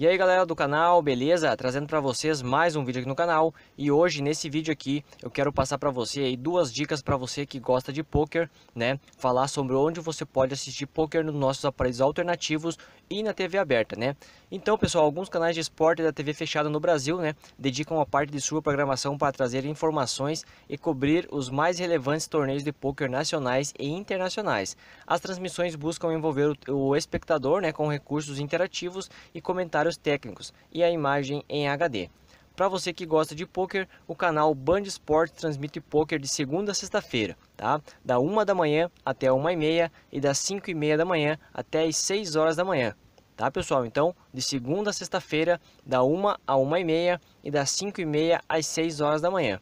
E aí galera do canal, beleza? Trazendo para vocês mais um vídeo aqui no canal e hoje nesse vídeo aqui eu quero passar para você aí duas dicas para você que gosta de poker, né? Falar sobre onde você pode assistir poker nos nossos aparelhos alternativos e na TV aberta, né? Então pessoal, alguns canais de esporte da TV fechada no Brasil, né? Dedicam a parte de sua programação para trazer informações e cobrir os mais relevantes torneios de poker nacionais e internacionais. As transmissões buscam envolver o espectador, né? Com recursos interativos e comentários comentários técnicos e a imagem em HD. Para você que gosta de poker, o canal Band Esporte transmite poker de segunda a sexta-feira, tá? Da 1 da manhã até 1 e meia e das 5 e meia da manhã até as 6 horas da manhã, tá pessoal? Então, de segunda a sexta-feira, da 1 a 1 e meia e das 5 e meia às 6 horas da manhã.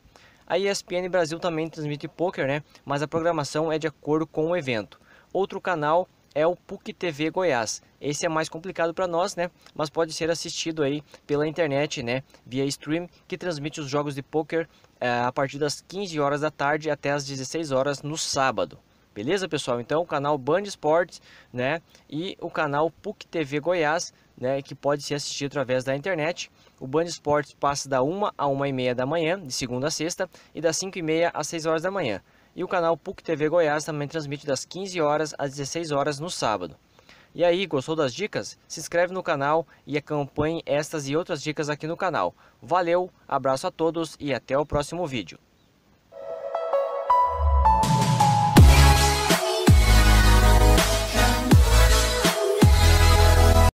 A ESPN Brasil também transmite poker, né? Mas a programação é de acordo com o evento. Outro canal é o PUC TV Goiás. Esse é mais complicado para nós, né? Mas pode ser assistido aí pela internet, né? Via stream, que transmite os jogos de poker é, eh, a partir das 15 horas da tarde até as 16 horas no sábado. Beleza, pessoal? Então, o canal Band Esportes, né? E o canal PUC TV Goiás, né? Que pode ser assistido através da internet. O Band Esportes passa da 1 a 1 e meia da manhã, de segunda a sexta, e das 5 e meia às 6 horas da manhã. E o canal PUC TV Goiás também transmite das 15 horas às 16 horas no sábado. E aí, gostou das dicas? Se inscreve no canal e acompanhe estas e outras dicas aqui no canal. Valeu, abraço a todos e até o próximo vídeo.